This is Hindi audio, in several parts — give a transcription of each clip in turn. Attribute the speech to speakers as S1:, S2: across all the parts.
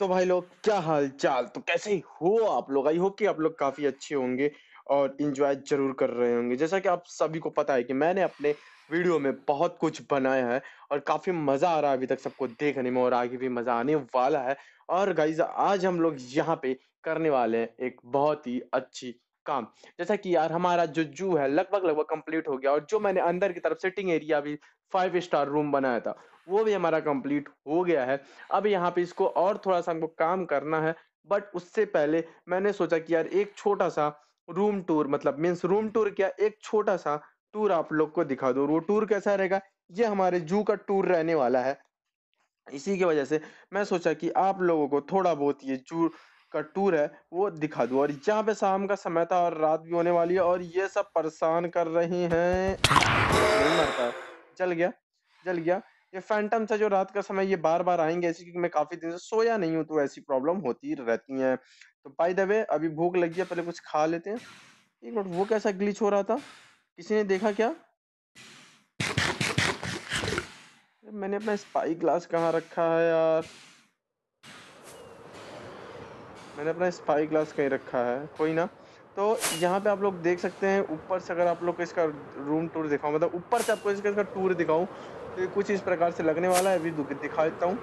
S1: तो भाई लोग क्या हाल चाल तो कैसे हो आप लोग आई हो कि आप लोग काफ़ी अच्छे होंगे और इंजॉय जरूर कर रहे होंगे जैसा कि आप सभी को पता है कि मैंने अपने वीडियो में बहुत कुछ बनाया है और काफ़ी मज़ा आ रहा है अभी तक सबको देखने में और आगे भी मज़ा आने वाला है और गाइज आज हम लोग यहाँ पे करने वाले हैं एक बहुत ही अच्छी काम जैसा कि यार हमारा जो जू है लगभग लगभग कंप्लीट हो गया और जो मैंने अंदर की तरफ सिटिंग एरिया भी फाइव स्टार रूम बनाया था वो भी हमारा कंप्लीट हो गया है अब यहाँ पे इसको और थोड़ा सा हमको काम करना है बट उससे पहले मैंने सोचा कि यार एक छोटा सा रूम टूर मतलब मीन्स रूम टूर क्या एक छोटा सा टूर आप लोग को दिखा दो वो टूर कैसा रहेगा ये हमारे जू का टूर रहने वाला है इसी की वजह से मैं सोचा कि आप लोगों को थोड़ा बहुत ये जू का टूर है वो दिखा दूँ और यहाँ पे शाम का समय था और रात भी होने वाली है और ये सब परेशान कर रहे हैं जल गया जल गया ये फैंटम से जो रात का समय ये बार बार आएंगे ऐसे क्योंकि मैं काफी दिन से सोया नहीं हूँ तो ऐसी प्रॉब्लम होती रहती है तो बाई द वे अभी भूख लगी है पहले कुछ खा लेते हैं एक मिनट वो कैसा ग्लिच हो रहा था किसी ने देखा क्या मैंने अपना स्पाई ग्लास कहाँ रखा है यार मैंने अपना स्पाई ग्लास कहीं रखा है कोई ना तो यहाँ पे आप लोग देख सकते हैं ऊपर से अगर आप लोग को इसका रूम टूर दिखाऊं मतलब ऊपर से आपको इसका इसका टूर दिखाऊं तो कुछ इस प्रकार से लगने वाला है अभी दिखा देता हूँ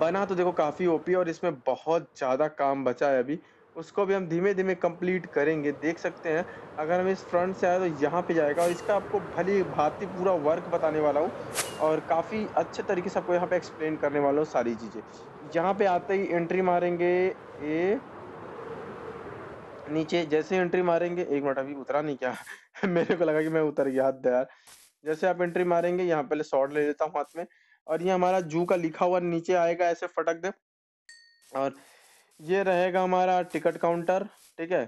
S1: बना तो देखो काफ़ी ओपी और इसमें बहुत ज़्यादा काम बचा है अभी उसको भी हम धीमे धीमे कंप्लीट करेंगे देख सकते हैं अगर हम इस फ्रंट से आए तो यहाँ पे जाएगा और इसका आपको भली भांति पूरा वर्क बताने वाला हूँ और काफ़ी अच्छे तरीके से आपको यहाँ पे एक्सप्लेन करने वाला हूँ सारी चीज़ें यहाँ पे आते ही एंट्री मारेंगे ए नीचे जैसे एंट्री मारेंगे एक मिनट अभी उतरा नहीं क्या मेरे को लगा कि मैं उतर गया यार जैसे आप एंट्री मारेंगे यहाँ पहले शॉर्ट ले लेता हूँ हाथ में और ये हमारा जू का लिखा हुआ नीचे आएगा ऐसे फटक दे और ये रहेगा हमारा टिकट काउंटर ठीक है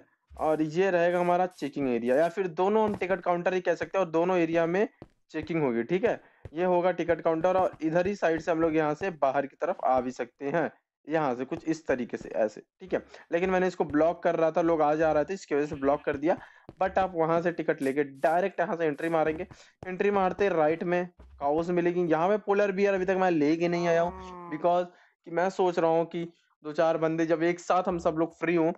S1: और ये रहेगा हमारा चेकिंग एरिया या फिर दोनों हम टिकट काउंटर ही कह सकते हैं और दोनों एरिया में चेकिंग होगी ठीक है ये होगा टिकट काउंटर और इधर ही साइड से हम लोग यहाँ से बाहर की तरफ आ भी सकते हैं यहाँ से कुछ इस तरीके से ऐसे ठीक है लेकिन मैंने इसको ब्लॉक कर रहा था लोग आ जा रहे थे इसकी वजह से ब्लॉक कर दिया बट आप वहां से टिकट लेके डायरेक्ट यहाँ से एंट्री मारेंगे एंट्री मारते राइट में काउस मिलेगी यहाँ पे पोलर बियर अभी तक मैं लेके नहीं आया हूँ बिकॉज हाँ। कि मैं सोच रहा हूँ कि दो चार बंदे जब एक साथ हम सब लोग फ्री हों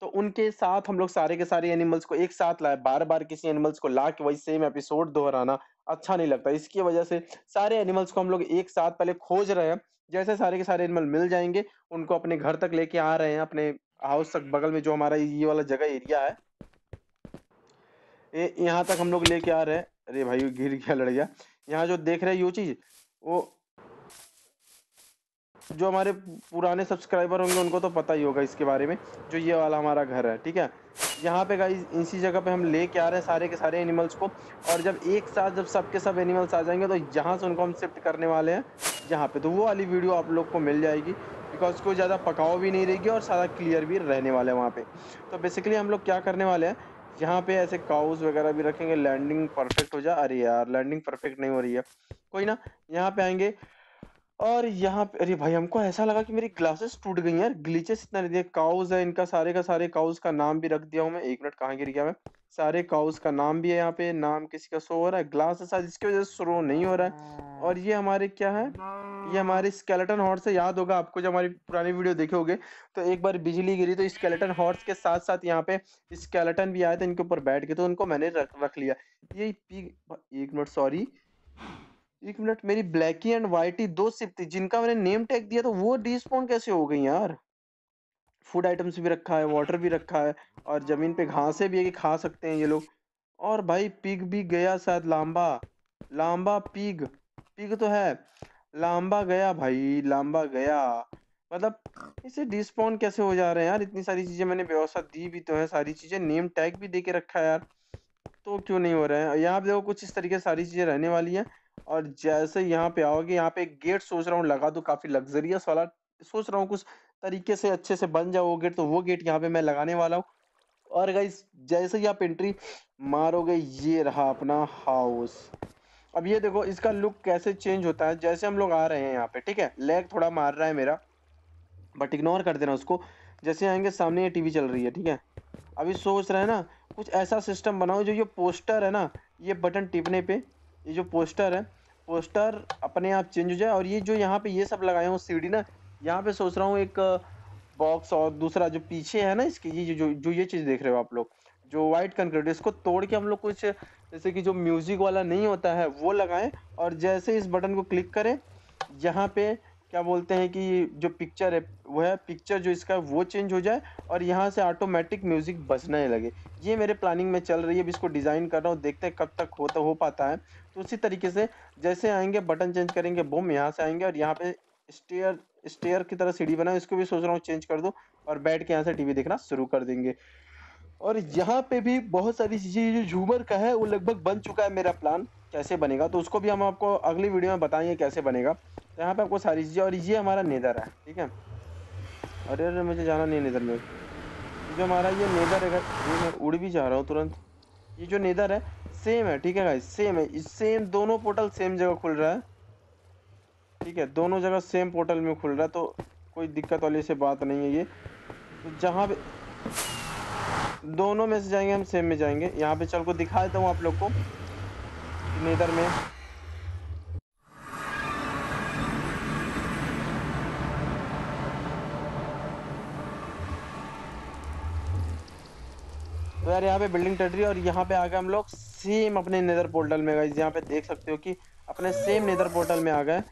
S1: तो उनके साथ हम लोग सारे के सारे एनिमल्स को एक साथ लाए बार बार किसी एनिमल्स को ला के वही सेम एपिसोड दोहराना अच्छा नहीं लगता इसकी वजह से सारे एनिमल्स को हम लोग एक साथ पहले खोज रहे हैं जैसे सारे के सारे एनिमल मिल जाएंगे उनको अपने घर तक लेके आ रहे हैं अपने हाउस तक बगल में जो हमारा ये वाला जगह एरिया है यहाँ तक हम लोग लेके आ रहे हैं अरे भाई गिर गया लड़ गया यहाँ जो देख रहे हैं ये चीज वो जो हमारे पुराने सब्सक्राइबर होंगे उनको तो पता ही होगा इसके बारे में जो ये वाला हमारा घर है ठीक है यहाँ पे गाइज इसी जगह पे हम ले के आ रहे हैं सारे के सारे एनिमल्स को और जब एक साथ जब सबके सब एनिमल्स आ जाएंगे तो यहाँ से उनको हम शिफ्ट करने वाले हैं यहाँ पे तो वो वाली वीडियो आप लोग को मिल जाएगी बिकॉज कोई ज़्यादा पकाओ भी नहीं रहेगी और सारा क्लियर भी रहने वाला है वहाँ पे तो बेसिकली हम लोग क्या करने वाले हैं यहाँ पे ऐसे काउज वगैरह भी रखेंगे लैंडिंग परफेक्ट हो जाए अरे यार लैंडिंग परफेक्ट नहीं हो रही है कोई ना यहाँ पे आएंगे और यहाँ पे अरे भाई हमको ऐसा लगा कि मेरी ग्लासेस टूट गई यार ग्लीचेस इतना नहीं दिया काउज है इनका सारे का सारे काउज का नाम भी रख दिया हूँ मैं एक मिनट कहाँ गिर गया मैं सारे काउज का नाम भी है यहाँ पे नाम किसी का शो हो रहा है ग्लास है जिसकी वजह से शो नहीं हो रहा है और ये हमारे क्या है ये हमारे स्केलेटन हॉर्स से याद होगा आपको जब हमारी पुरानी वीडियो देखे देखोगे तो एक बार बिजली गिरी तो स्केलेटन हॉर्स के साथ साथ यहाँ पे स्केलेटन भी आए थे इनके ऊपर बैठ के तो उनको मैंने रख रख लिया ये एक मिनट सॉरी एक मिनट मेरी ब्लैकी एंड ही दो सिप थी जिनका मैंने नेम टैग दिया तो वो डिस्पॉन कैसे हो गई यार फूड आइटम्स भी रखा है वाटर भी रखा है और ज़मीन पे घासें भी है कि खा सकते हैं ये लोग और भाई पिग भी गया शायद लांबा लांबा पिग पिग तो है लांबा गया भाई लांबा गया मतलब इसे डिस्पॉन कैसे हो जा रहे हैं यार इतनी सारी चीज़ें मैंने व्यवस्था दी भी तो है सारी चीज़ें नेम टैग भी दे के रखा है यार तो क्यों नहीं हो रहा है यहाँ पे देखो कुछ इस तरीके सारी चीज़ें रहने वाली हैं और जैसे यहाँ पे आओगे यहाँ पे एक गेट सोच रहा हूँ लगा दो काफी लग्जरियस वाला सोच रहा हूँ कुछ तरीके से अच्छे से बन जाए वो गेट तो वो गेट यहाँ पे मैं लगाने वाला हूँ और गाइस जैसे ही आप एंट्री मारोगे ये रहा अपना हाउस अब ये देखो इसका लुक कैसे चेंज होता है जैसे हम लोग आ रहे हैं यहाँ पे ठीक है लेग थोड़ा मार रहा है मेरा बट इग्नोर कर देना उसको जैसे आएंगे सामने ये टीवी चल रही है ठीक है अभी सोच रहे हैं ना कुछ ऐसा सिस्टम बनाओ जो ये पोस्टर है ना ये बटन टिपने पे ये जो पोस्टर है पोस्टर अपने आप चेंज हो जाए और ये जो यहाँ पे ये सब लगाए हूँ सीढ़ी ना यहाँ पे सोच रहा हूँ एक बॉक्स और दूसरा जो पीछे है ना इसकी ये जो जो ये चीज़ देख रहे हो आप लोग जो वाइट कंक्रीट इसको तोड़ के हम लोग कुछ जैसे कि जो म्यूजिक वाला नहीं होता है वो लगाएं और जैसे इस बटन को क्लिक करें यहाँ पे क्या बोलते हैं कि जो पिक्चर है वो है पिक्चर जो इसका वो चेंज हो जाए और यहाँ से ऑटोमेटिक म्यूज़िक बजने लगे ये मेरे प्लानिंग में चल रही है अब इसको डिज़ाइन कर रहा हूँ देखते हैं कब तक होता तो हो पाता है तो उसी तरीके से जैसे आएंगे बटन चेंज करेंगे बूम यहाँ से आएंगे और यहाँ पे स्टेयर स्टेयर की तरह सीढ़ी बनाए इसको भी सोच रहा हूँ चेंज कर दो और बैठ के यहाँ से टी देखना शुरू कर देंगे और यहाँ पर भी बहुत सारी चीज़ें जो झूमर का है वो लगभग बन चुका है मेरा प्लान कैसे बनेगा तो उसको भी हम आपको अगली वीडियो में बताएंगे कैसे बनेगा तो यहाँ पे आपको सारी चीज़ें और ये हमारा नेदर है ठीक है अरे अरे मुझे जाना नहीं नेदर में जो हमारा ये नेदर है ये मैं उड़ भी जा रहा हूँ तुरंत ये जो नेदर है सेम है ठीक है भाई सेम है सेम दोनों पोर्टल सेम जगह खुल रहा है ठीक है दोनों जगह सेम पोर्टल में खुल रहा है तो कोई दिक्कत वाली से बात नहीं है ये तो जहाँ पे दोनों में से जाएंगे हम सेम में जाएंगे यहाँ पे चल को दिखा देता हूँ आप लोग को नेदर में तो यार यहाँ पे बिल्डिंग टट रही है और यहाँ पे आ गए हम लोग सेम अपने नेदर पोर्टल में गई यहाँ पे देख सकते हो कि अपने सेम नेदर पोर्टल में आ गए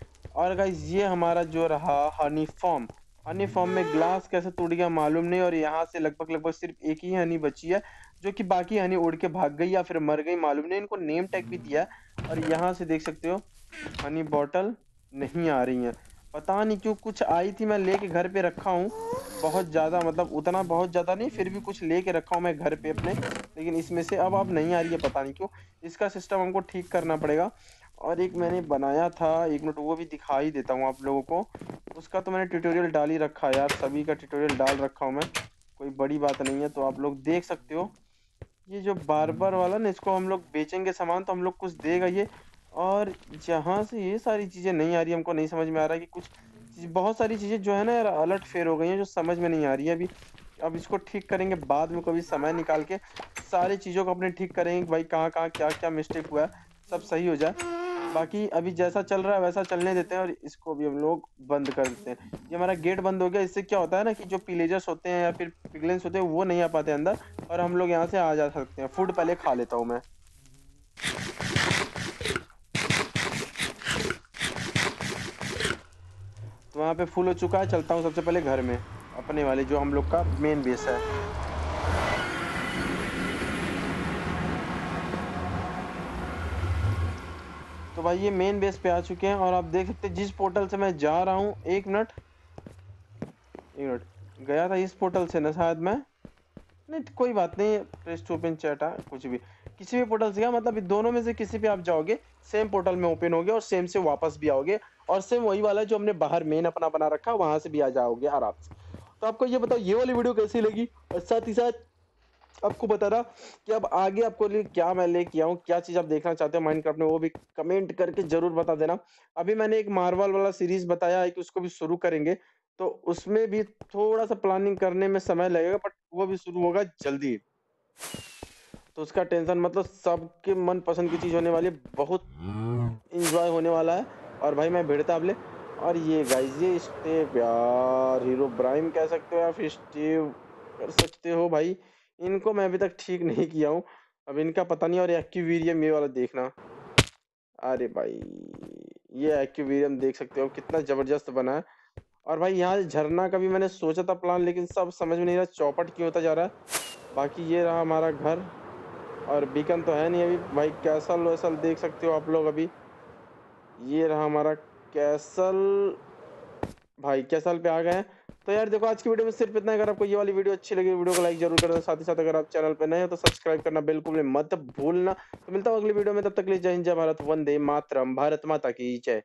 S1: और गाइज ये हमारा जो रहा हनी फॉर्म हनी फॉर्म में ग्लास कैसे टूट गया मालूम नहीं और यहाँ से लगभग लगभग सिर्फ एक ही हनी बची है जो कि बाकी हनी उड़ के भाग गई या फिर मर गई मालूम नहीं इनको नेम टैग भी दिया और यहाँ से देख सकते हो हनी बॉटल नहीं आ रही है पता नहीं क्यों कुछ आई थी मैं लेके घर पे रखा हूँ बहुत ज़्यादा मतलब उतना बहुत ज़्यादा नहीं फिर भी कुछ लेके रखा हूँ मैं घर पे अपने लेकिन इसमें से अब आप नहीं आ रही है पता नहीं क्यों इसका सिस्टम हमको ठीक करना पड़ेगा और एक मैंने बनाया था एक मिनट वो भी दिखाई देता हूँ आप लोगों को उसका तो मैंने ट्यूटोरियल डाल ही रखा है यार सभी का ट्यूटोरियल डाल रखा हूँ मैं कोई बड़ी बात नहीं है तो आप लोग देख सकते हो ये जो बार बार वाला ना इसको हम लोग बेचेंगे सामान तो हम लोग कुछ देगा ये और जहाँ से ये सारी चीज़ें नहीं आ रही हमको नहीं समझ में आ रहा है कि कुछ बहुत सारी चीज़ें जो है ना यार अलर्ट फेर हो गई हैं जो समझ में नहीं आ रही है अभी अब इसको ठीक करेंगे बाद में कभी समय निकाल के सारी चीज़ों को अपने ठीक करेंगे भाई कहाँ कहाँ क्या क्या मिस्टेक हुआ है सब सही हो जाए बाकी अभी जैसा चल रहा है वैसा चलने देते हैं और इसको भी हम लोग बंद कर देते हैं ये हमारा गेट बंद हो गया इससे क्या होता है ना कि जो पिलेजर्स होते हैं या फिर पिगलेंस होते हैं वो नहीं आ पाते अंदर और हम लोग यहाँ से आ जा सकते हैं फूड पहले खा लेता हूँ मैं वहाँ पे फुल हो चुका है चलता हूँ सबसे पहले घर में अपने वाले जो हम लोग का मेन बेस है तो भाई ये मेन बेस पे आ चुके हैं और आप देख सकते हैं जिस पोर्टल से मैं जा रहा हूँ एक मिनट एक मिनट गया था इस पोर्टल से ना शायद मैं नहीं तो कोई बात नहीं प्रेस टू ओपन चैट है कुछ भी किसी भी पोर्टल से गया हाँ, मतलब दोनों में से किसी पे आप जाओगे सेम पोर्टल में ओपन हो गया और सेम से वापस भी आओगे और सेम वही वाला जो हमने बाहर मेन अपना बना रखा वहां से भी आ जाओगे आराम से तो आपको ये बताओ ये वाली वीडियो कैसी लगी और साथ ही साथ आपको बता रहा कि अब आगे आपको लिए क्या मैं ले किया हूँ क्या चीज़ आप देखना चाहते हो माइनक्राफ्ट में वो भी कमेंट करके जरूर बता देना अभी मैंने एक मार्वल वाला सीरीज बताया है कि उसको भी शुरू करेंगे तो उसमें भी थोड़ा सा प्लानिंग करने में समय लगेगा बट वो भी शुरू होगा जल्दी तो उसका टेंशन मतलब सबके मन पसंद की चीज़ होने वाली है बहुत इंजॉय होने वाला है और भाई मैं भिड़ता अबले और ये गाइज ये स्टेप यार हीरो ब्राइम कह सकते हो या फिर स्टेव कर सकते हो भाई इनको मैं अभी तक ठीक नहीं किया हूँ अब इनका पता नहीं और एक्यूवीरियम ये वाला देखना अरे भाई ये एक्यूवीरियम देख सकते हो कितना ज़बरदस्त बना है और भाई यहाँ झरना का भी मैंने सोचा था प्लान लेकिन सब समझ में नहीं रहा चौपट क्यों होता जा रहा है बाकी ये रहा हमारा घर और बीकन तो है नहीं अभी भाई कैसल वैसल देख सकते हो आप लोग अभी ये रहा हमारा कैसल भाई कैसल पे आ गए तो यार देखो आज की वीडियो में सिर्फ इतना अगर आपको ये वाली वीडियो अच्छी लगी वीडियो को लाइक जरूर कर साथ ही साथ अगर आप चैनल पर नए हो तो सब्सक्राइब करना बिल्कुल मत भूलना तो मिलता हूँ अगली वीडियो में तब तक ले जय हिंद जय भारत वंदे मातरम भारत माता की जय